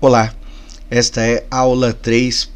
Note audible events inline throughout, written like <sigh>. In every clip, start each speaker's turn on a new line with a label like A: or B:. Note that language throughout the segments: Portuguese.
A: Olá, esta é aula 3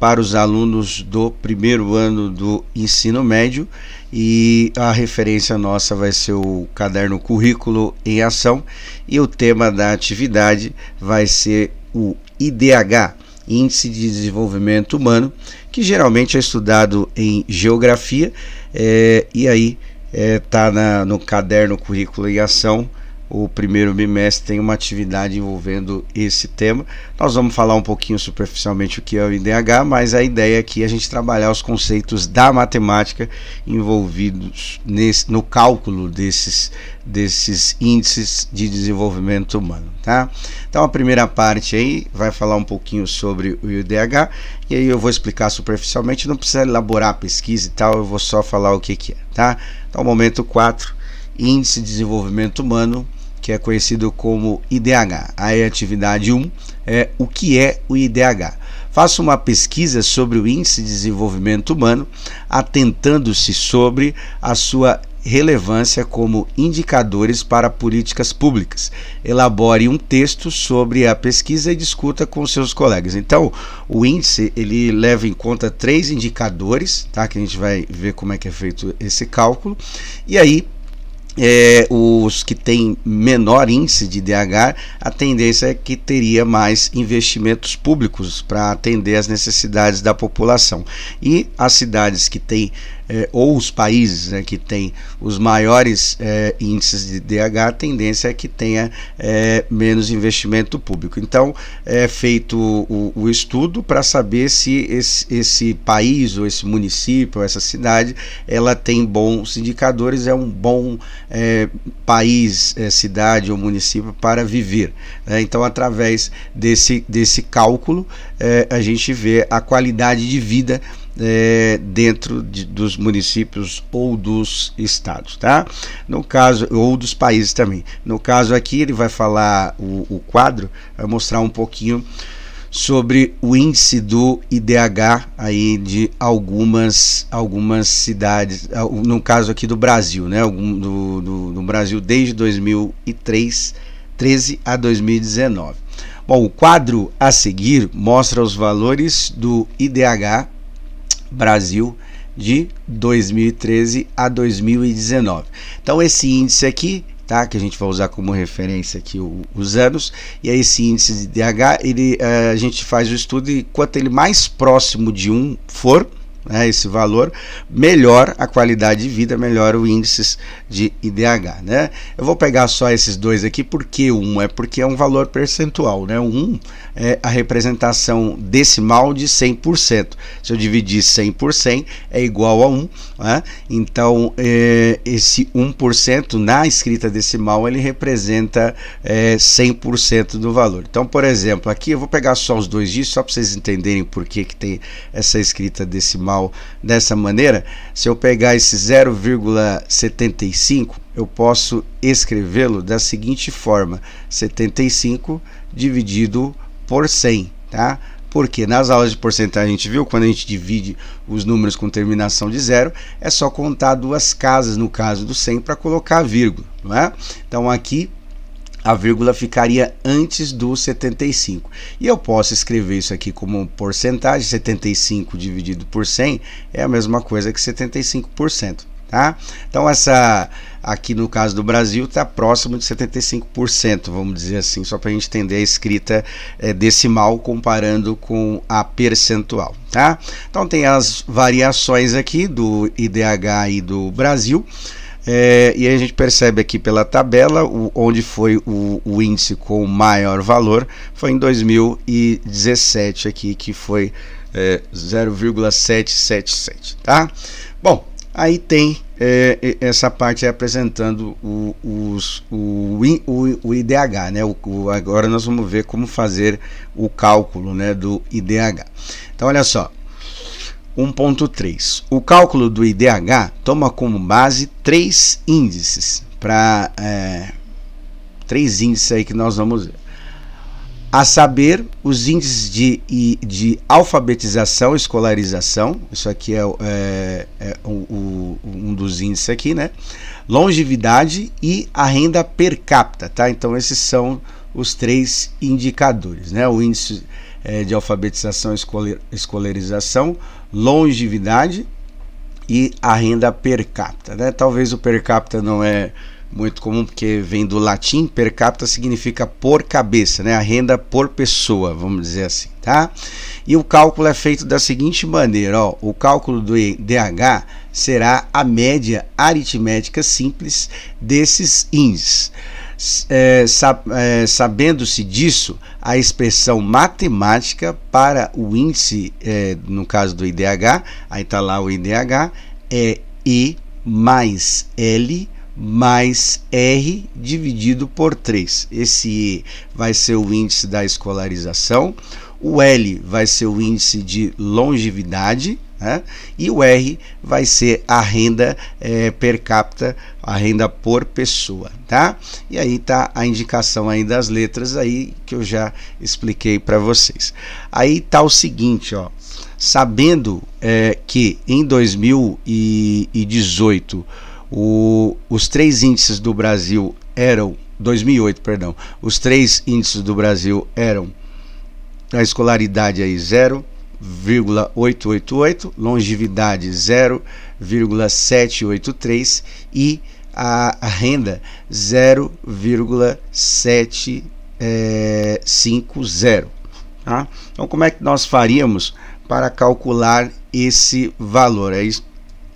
A: para, os alunos do primeiro ano do ensino médio e a referência nossa vai ser o caderno Currículo em Ação e o tema da atividade vai ser o IDH, Índice de Desenvolvimento Humano, que geralmente é estudado em geografia é, e aí está eh, é, no caderno Currículo em Ação o primeiro bimestre tem uma atividade envolvendo esse tema. Nós vamos falar um pouquinho superficialmente o que é o IDH, mas a ideia aqui é a gente trabalhar os conceitos da matemática envolvidos nesse, no cálculo desses, desses índices de desenvolvimento humano. Tá? Então a primeira parte aí vai falar um pouquinho sobre o IDH, e aí eu vou explicar superficialmente, não precisa elaborar a pesquisa e tal, eu vou só falar o que, que é. Tá? Então momento 4, Índice de Desenvolvimento Humano que é conhecido como IDH. Aí, atividade 1 é o que é o IDH. Faça uma pesquisa sobre o Índice de Desenvolvimento Humano, atentando-se sobre a sua relevância como indicadores para políticas públicas. Elabore um texto sobre a pesquisa e discuta com seus colegas. Então, o índice ele leva em conta três indicadores, tá? Que a gente vai ver como é que é feito esse cálculo. E aí é, os que têm menor índice de DH, a tendência é que teria mais investimentos públicos para atender às necessidades da população. E as cidades que têm é, ou os países né, que têm os maiores é, índices de DH, a tendência é que tenha é, menos investimento público. Então, é feito o, o estudo para saber se esse, esse, país, ou esse município, ou essa cidade, ela tem bons indicadores, é um bom é, país, é, cidade ou município para viver. Né? Então, através desse, desse cálculo, é, a gente vê a qualidade de vida é, dentro de, dos municípios ou dos estados, tá? No caso, ou dos países também. No caso aqui, ele vai falar o, o quadro, vai mostrar um pouquinho sobre o índice do IDH aí de algumas, algumas cidades, ah, no caso aqui do Brasil, né? Algum, do, do, do Brasil desde 2003, 13 a 2019. Bom, o quadro a seguir mostra os valores do IDH Brasil de 2013 a 2019. Então esse índice aqui, tá, que a gente vai usar como referência aqui o, os anos, e aí esse índice de DH, ele, eh, a gente faz o estudo e quanto ele mais próximo de um for, né, esse valor, melhor a qualidade de vida, melhor o índice de IDH. Né? Eu vou pegar só esses dois aqui, porque um é porque é um valor percentual, né? um é a representação decimal de 100%. Se eu dividir 100 por 100 é igual a 1, né? então é, esse 1% na escrita decimal ele representa é, 100% do valor. Então, por exemplo, aqui eu vou pegar só os dois disso, só para vocês entenderem por que, que tem essa escrita decimal dessa maneira, se eu pegar esse 0,75, eu posso escrevê-lo da seguinte forma: 75 dividido por 100, tá? Porque nas aulas de porcentagem a gente viu, quando a gente divide os números com terminação de zero, é só contar duas casas, no caso do 100, para colocar vírgula, não é? Então aqui a vírgula ficaria antes do 75. E eu posso escrever isso aqui como porcentagem, 75 dividido por 100 é a mesma coisa que 75%. Tá? Então essa aqui no caso do Brasil está próximo de 75%, vamos dizer assim, só para a gente entender a escrita é, decimal comparando com a percentual, tá? Então tem as variações aqui do IDH e do Brasil. É, e a gente percebe aqui pela tabela o, onde foi o, o, índice com maior valor foi em 2017 aqui que foi é, 0,777, tá? Bom, aí tem é, essa parte apresentando o, os, o, o, IDH, né? agora nós vamos ver como fazer o cálculo, né, do IDH. Então olha só. 1.3. O cálculo do IDH toma como base três índices para é, três índices aí que nós vamos ver. A saber, os índices de, de alfabetização, escolarização, isso aqui é, é, é o, um dos índices aqui, né? Longevidade e a renda per capita, tá? Então esses são os três indicadores, né? O índice é, de alfabetização e escolarização, longevidade e a renda per capita. Né? Talvez o per capita não é muito comum porque vem do latim, per capita significa por cabeça, né? A renda por pessoa, vamos dizer assim, tá? E o cálculo é feito da seguinte maneira, ó, o cálculo do DH será a média aritmética simples desses índices. É, é, sabendo-se disso, a expressão matemática para o índice, é, no caso do IDH, aí está lá o IDH, é E mais L mais R dividido por 3. Esse E vai ser o índice da escolarização, o L vai ser o índice de longevidade, né? E o R vai ser a renda é, per capita, a renda por pessoa, tá? E aí tá a indicação aí das letras aí que eu já expliquei para vocês. Aí tá o seguinte, ó, sabendo é, que em 2018 o, os três índices do Brasil eram 2008, perdão, os três índices do Brasil eram a escolaridade aí zero 0,888, longevidade 0,783 e a, renda 0,750. Eh, tá? Então, como é que nós faríamos para calcular esse valor? É isso.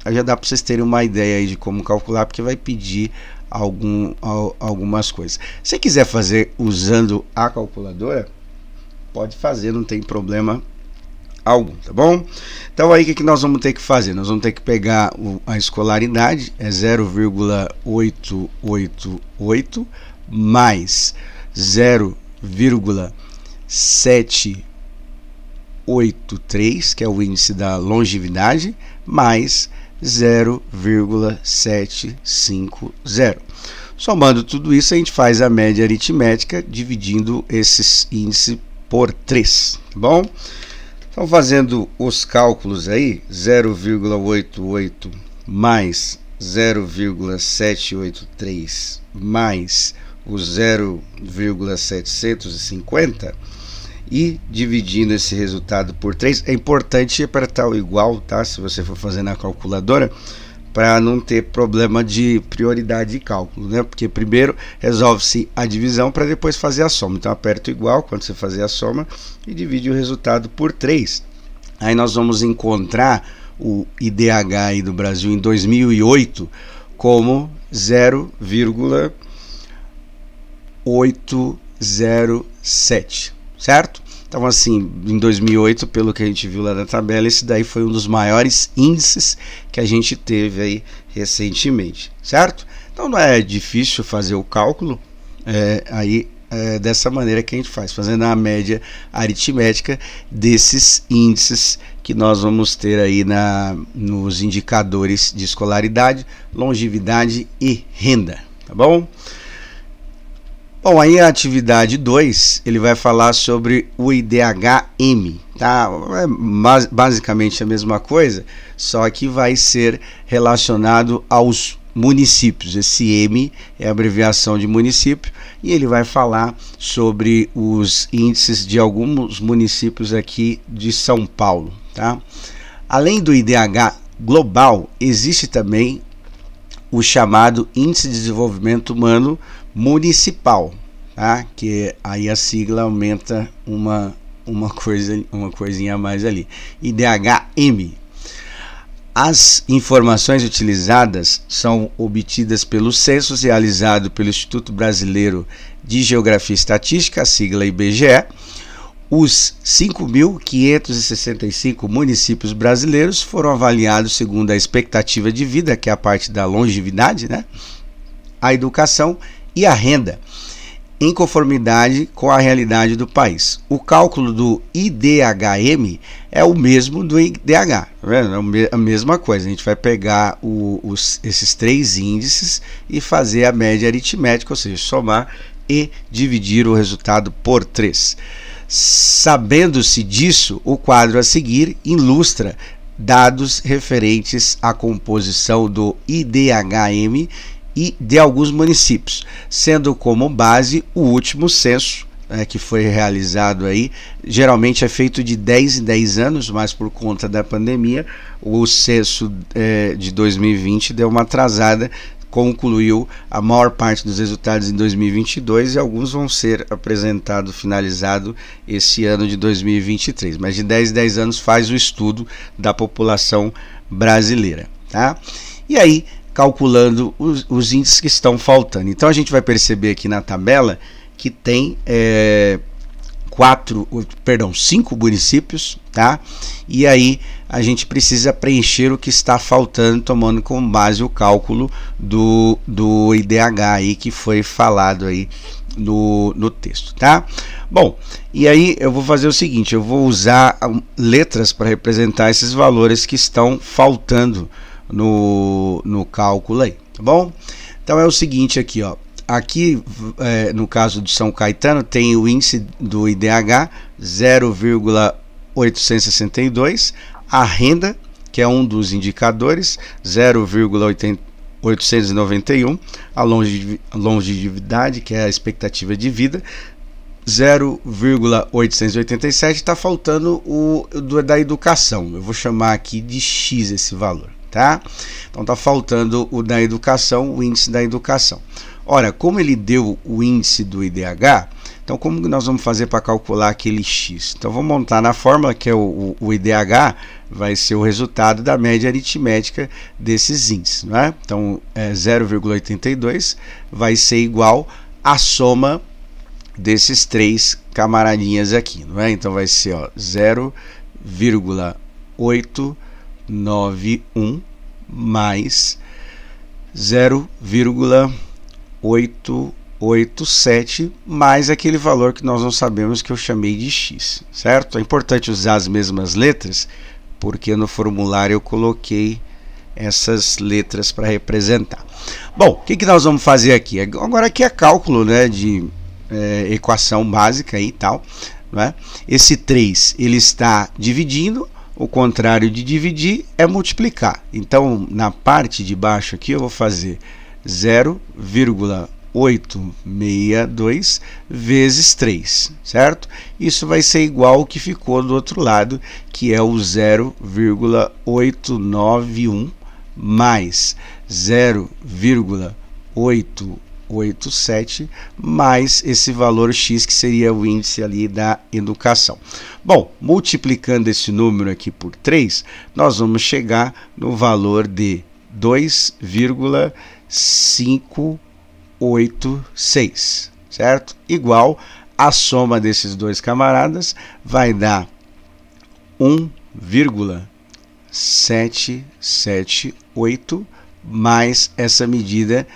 A: Aí já dá para vocês terem uma ideia aí de como calcular, porque vai pedir algum, algumas coisas. Se quiser fazer usando a calculadora, pode fazer, não tem problema álbum, tá bom? Então aí o que, nós vamos ter que fazer? Nós vamos ter que pegar a escolaridade, é 0,888 mais 0,783, que é o índice da longevidade, mais 0,750. Somando tudo isso, a gente faz a média aritmética dividindo esses índices por 3, tá bom? Então, fazendo os cálculos aí, 0,88 mais 0,783 mais o 0,750 e dividindo esse resultado por 3, é importante apertar o igual, tá? Se você for fazer na calculadora, para não ter problema de prioridade de cálculo, né? Porque primeiro resolve-se a divisão para depois fazer a soma. Então aperto igual quando você fazer a soma e divide o resultado por 3. Aí nós vamos encontrar o IDH aí do Brasil em 2008 como 0,807, certo? Então, assim, em 2008, pelo que a gente viu lá na tabela, esse daí foi um dos maiores índices que a gente teve aí recentemente, certo? Então, não é difícil fazer o cálculo é, aí é, dessa maneira que a gente faz, fazendo a média aritmética desses índices que nós vamos ter aí na, nos indicadores de escolaridade, longevidade e renda, tá bom? Bom, aí a atividade 2, ele vai falar sobre o IDHM, tá? É basicamente a mesma coisa, só que vai ser relacionado aos municípios. Esse M é abreviação de município e ele vai falar sobre os índices de alguns municípios aqui de São Paulo, tá? Além do IDH global, existe também o chamado Índice de Desenvolvimento Humano municipal, tá? Que aí a sigla aumenta uma uma coisa, uma coisinha a mais ali. IDHM. As informações utilizadas são obtidas pelo censo realizado pelo Instituto Brasileiro de Geografia e Estatística, sigla IBGE. Os 5.565 municípios brasileiros foram avaliados segundo a expectativa de vida, que é a parte da longevidade, né? a educação e a renda, em conformidade com a realidade do país. O cálculo do IDHM é o mesmo do IDH, né? é a mesma coisa. A gente vai pegar o, os, esses três índices e fazer a média aritmética, ou seja, somar e dividir o resultado por 3. Sabendo-se disso, o quadro a seguir ilustra dados referentes à composição do IDHM e de alguns municípios, sendo como base o último censo né, que foi realizado aí, geralmente é feito de 10 em 10 anos, mas por conta da pandemia, o censo é, de 2020 deu uma atrasada, concluiu a maior parte dos resultados em 2022 e alguns vão ser apresentado, finalizado esse ano de 2023. Mas de 10 em 10 anos faz o estudo da população brasileira, tá? E aí, calculando os, os, índices que estão faltando. Então a gente vai perceber aqui na tabela que tem é, quatro, perdão, cinco municípios, tá? E aí a gente precisa preencher o que está faltando, tomando como base o cálculo do, do IDH aí que foi falado aí no, no texto, tá? Bom, e aí eu vou fazer o seguinte, eu vou usar letras para representar esses valores que estão faltando no, no cálculo aí, tá bom? Então é o seguinte aqui, ó. Aqui, é, no caso de São Caetano, tem o índice do IDH 0,862, a renda, que é um dos indicadores, 0,891, a longevidade, que é a expectativa de vida, 0,887, está faltando o do, da educação. Eu vou chamar aqui de X esse valor tá? Então está faltando o da educação, o índice da educação. Ora, como ele deu o índice do IDH, então como nós vamos fazer para calcular aquele x? Então vamos montar na fórmula que é o, o, o, IDH, vai ser o resultado da média aritmética desses índices, não é? Então é 0,82 vai ser igual à soma desses três camaradinhas aqui, não é? Então vai ser 0,8 91 mais 0,887 mais aquele valor que nós não sabemos que eu chamei de x, certo? É importante usar as mesmas letras porque no formulário eu coloquei essas letras para representar. Bom, o que, que nós vamos fazer aqui? É, agora aqui é cálculo né, de é, equação básica e tal. Né? Esse 3 ele está dividindo o contrário de dividir é multiplicar. Então, na parte de baixo aqui, eu vou fazer 0,862 vezes 3, certo? Isso vai ser igual ao que ficou do outro lado, que é o 0,891 mais 0,8 0,87 mais esse valor X que seria o índice ali da educação. Bom, multiplicando esse número aqui por 3, nós vamos chegar no valor de 2,586, certo? Igual a soma desses dois camaradas vai dar 1,778 mais essa medida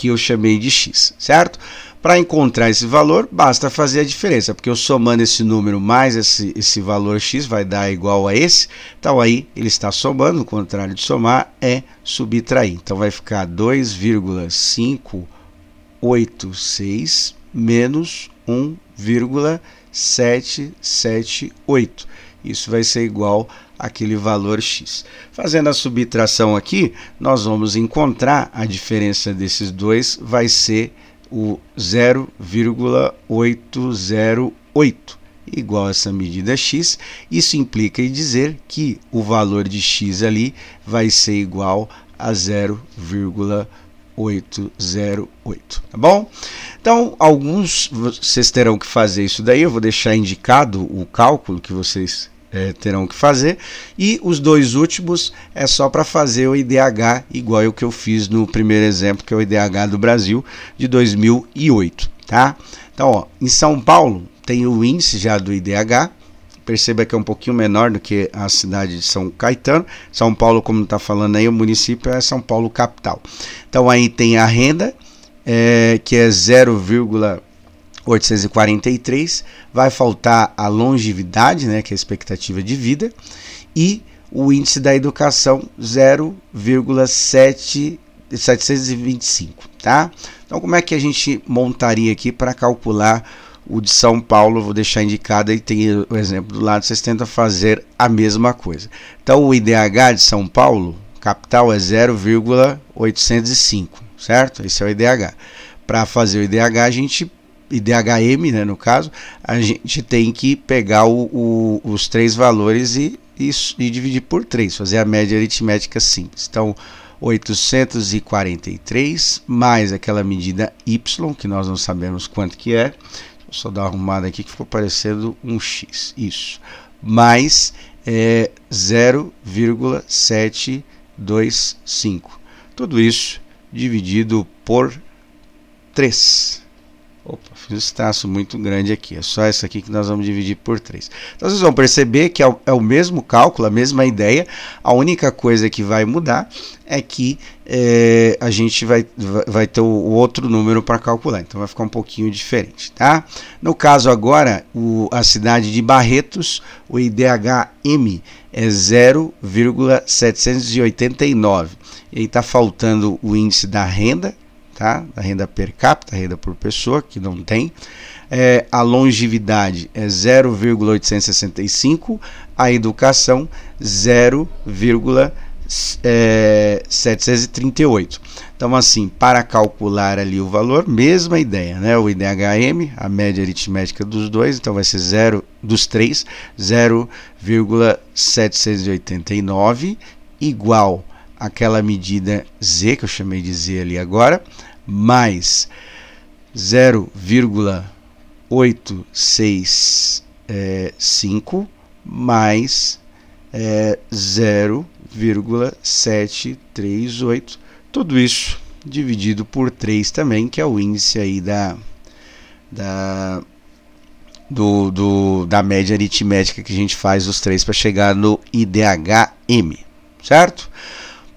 A: que eu chamei de x, certo? Para encontrar esse valor, basta fazer a diferença, porque eu somando esse número mais esse, esse valor x vai dar igual a esse. Então aí ele está somando, o contrário de somar é subtrair. Então vai ficar 2,586 menos 1,778. Isso vai ser igual a aquele valor x. Fazendo a subtração aqui, nós vamos encontrar a diferença desses dois, vai ser o 0,808 igual a essa medida x. Isso implica em dizer que o valor de x ali vai ser igual a 0,808, tá bom? Então, alguns vocês terão que fazer isso daí, eu vou deixar indicado o cálculo que vocês é, terão que fazer. E os dois últimos é só para fazer o IDH igual o que eu fiz no primeiro exemplo, que é o IDH do Brasil de 2008, tá? Então, ó, em São Paulo tem o índice já do IDH. Perceba que é um pouquinho menor do que a cidade de São Caetano. São Paulo, como está falando aí, o município é São Paulo capital. Então aí tem a renda, é, que é 0, 843, vai faltar a longevidade, né, que é a expectativa de vida, e o índice da educação 0,725, tá? Então como é que a gente montaria aqui para calcular o de São Paulo, vou deixar indicado e tem o exemplo do lado, vocês tentam fazer a mesma coisa. Então o IDH de São Paulo, capital é 0,805, certo? Esse é o IDH. Para fazer o IDH, a gente IDHM, né, no caso, a gente tem que pegar o, o, os três valores e, e, e dividir por três, fazer a média aritmética simples. Então, 843 mais aquela medida y, que nós não sabemos quanto que é, Vou só dar uma arrumada aqui que ficou parecendo um x, isso, mais é, 0,725. Tudo isso dividido por 3 um espaço muito grande aqui. É só essa aqui que nós vamos dividir por 3. Então vocês vão perceber que é, é o mesmo cálculo, a mesma ideia. A única coisa que vai mudar é que é, a gente vai, vai ter o outro número para calcular. Então vai ficar um pouquinho diferente, tá? No caso agora, o, a cidade de Barretos, o IDHM é 0,789. E aí está faltando o índice da renda, tá? A renda per capita, a renda por pessoa, que não tem. É, a longevidade é 0,865, a educação 0,738. É, então, assim, para calcular ali o valor, mesma ideia, né? O IDHM, a média aritmética dos dois, então vai ser zero dos três, 0,789 igual àquela medida Z que eu chamei de Z ali agora, mais 0,865 mais é, 0,738. Tudo isso dividido por 3 também, que é o índice aí da, da, do, do da média aritmética que a gente faz os três para chegar no IDHM, certo?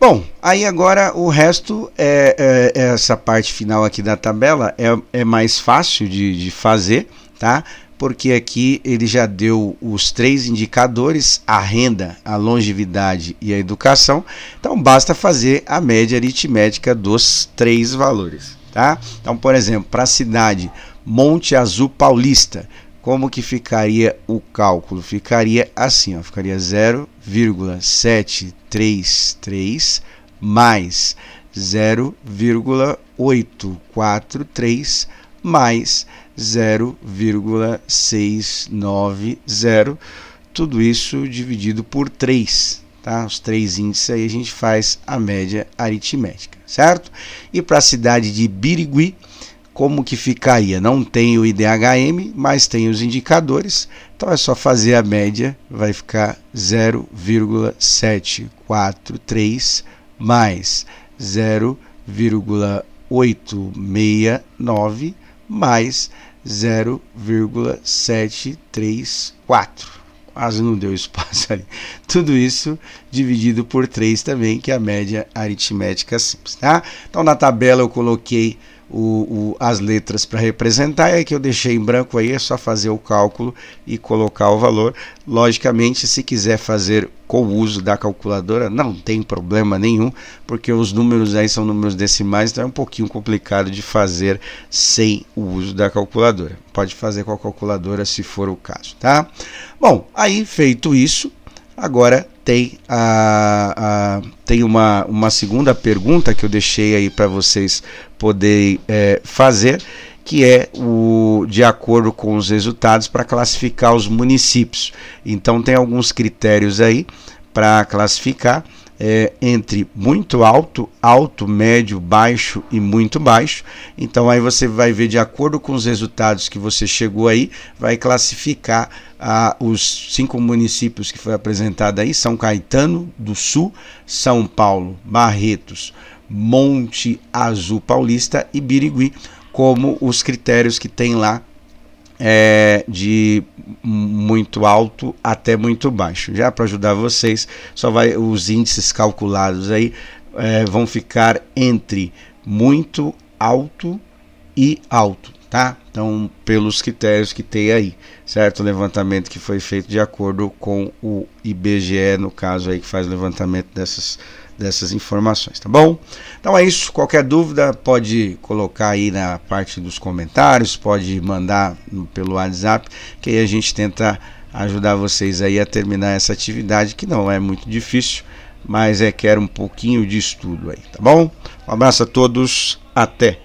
A: Bom, aí agora o resto, é, é, é, essa parte final aqui da tabela é, é mais fácil de, de fazer, tá? Porque aqui ele já deu os três indicadores, a renda, a longevidade e a educação. Então basta fazer a média aritmética dos três valores, tá? Então, por exemplo, para a cidade Monte Azul Paulista, como que ficaria o cálculo? Ficaria assim, ó, ficaria 0,73 0,33 mais 0,843 mais 0,690, tudo isso dividido por 3. Tá? Os três índices aí a gente faz a média aritmética, certo? E para a cidade de Birigui, como que ficaria? Não tem o IDHM, mas tem os indicadores, então é só fazer a média, vai ficar 0,743 mais 0,869 mais 0,734 quase não deu espaço ali. <laughs> Tudo isso dividido por 3 também, que é a média aritmética simples, tá? Então na tabela eu coloquei o, o, as letras para representar, é que eu deixei em branco aí, é só fazer o cálculo e colocar o valor. Logicamente, se quiser fazer com o uso da calculadora, não tem problema nenhum, porque os números aí são números decimais, então é um pouquinho complicado de fazer sem o uso da calculadora. Pode fazer com a calculadora se for o caso, tá? Bom, aí feito isso, Agora tem, a, a, tem uma, uma segunda pergunta que eu deixei aí para vocês poderem é, fazer, que é o de acordo com os resultados para classificar os municípios. Então tem alguns critérios aí para classificar é, entre muito alto, alto, médio, baixo e muito baixo. Então aí você vai ver de acordo com os resultados que você chegou aí, vai classificar ah, os cinco municípios que foi apresentado aí: São Caetano do Sul, São Paulo, Barretos, Monte Azul Paulista e Birigui, como os critérios que tem lá é, de muito alto até muito baixo. Já para ajudar vocês, só vai os índices calculados aí é, vão ficar entre muito alto e alto, tá? Então, pelos critérios que tem aí, certo? O levantamento que foi feito de acordo com o IBGE, no caso aí que faz levantamento dessas dessas informações, tá bom? Então é isso. Qualquer dúvida pode colocar aí na parte dos comentários, pode mandar pelo WhatsApp, que aí a gente tenta ajudar vocês aí a terminar essa atividade que não é muito difícil, mas é requer um pouquinho de estudo aí, tá bom? Um abraço a todos, até!